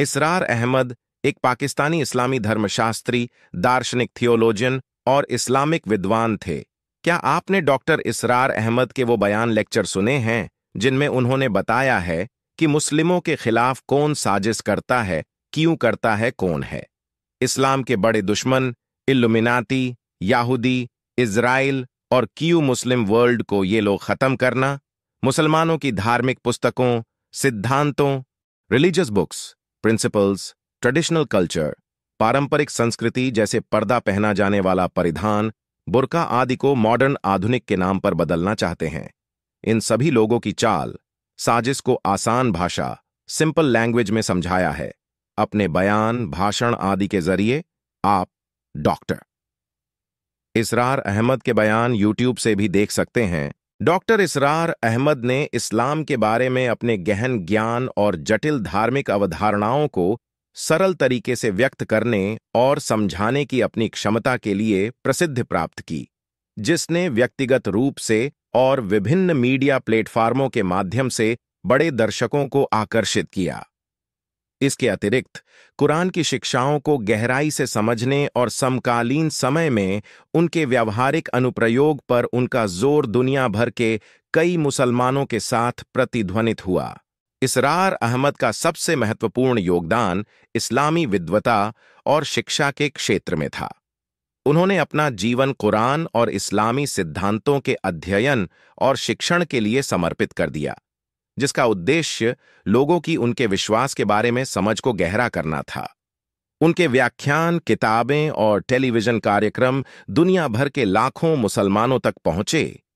इसरार अहमद एक पाकिस्तानी इस्लामी धर्मशास्त्री दार्शनिक थियोलॉजियन और इस्लामिक विद्वान थे क्या आपने डॉक्टर इसरार अहमद के वो बयान लेक्चर सुने हैं जिनमें उन्होंने बताया है कि मुस्लिमों के खिलाफ कौन साजिश करता है क्यों करता है कौन है इस्लाम के बड़े दुश्मन इल्लुमिनाती याहूदी इसराइल और क्यू मुस्लिम वर्ल्ड को ये लोग खत्म करना मुसलमानों की धार्मिक पुस्तकों सिद्धांतों religious books principles traditional culture पारंपरिक संस्कृति जैसे पर्दा पहना जाने वाला परिधान बुरका आदि को मॉडर्न आधुनिक के नाम पर बदलना चाहते हैं इन सभी लोगों की चाल साजिश को आसान भाषा सिंपल लैंग्वेज में समझाया है अपने बयान भाषण आदि के जरिए आप डॉक्टर इसरार अहमद के बयान यूट्यूब से भी देख सकते हैं डॉक्टर इसरार अहमद ने इस्लाम के बारे में अपने गहन ज्ञान और जटिल धार्मिक अवधारणाओं को सरल तरीके से व्यक्त करने और समझाने की अपनी क्षमता के लिए प्रसिद्धि प्राप्त की जिसने व्यक्तिगत रूप से और विभिन्न मीडिया प्लेटफार्मों के माध्यम से बड़े दर्शकों को आकर्षित किया इसके अतिरिक्त कुरान की शिक्षाओं को गहराई से समझने और समकालीन समय में उनके व्यावहारिक अनुप्रयोग पर उनका जोर दुनिया भर के कई मुसलमानों के साथ प्रतिध्वनित हुआ इसरार अहमद का सबसे महत्वपूर्ण योगदान इस्लामी विद्वता और शिक्षा के क्षेत्र में था उन्होंने अपना जीवन कुरान और इस्लामी सिद्धांतों के अध्ययन और शिक्षण के लिए समर्पित कर दिया जिसका उद्देश्य लोगों की उनके विश्वास के बारे में समझ को गहरा करना था उनके व्याख्यान किताबें और टेलीविजन कार्यक्रम दुनिया भर के लाखों मुसलमानों तक पहुंचे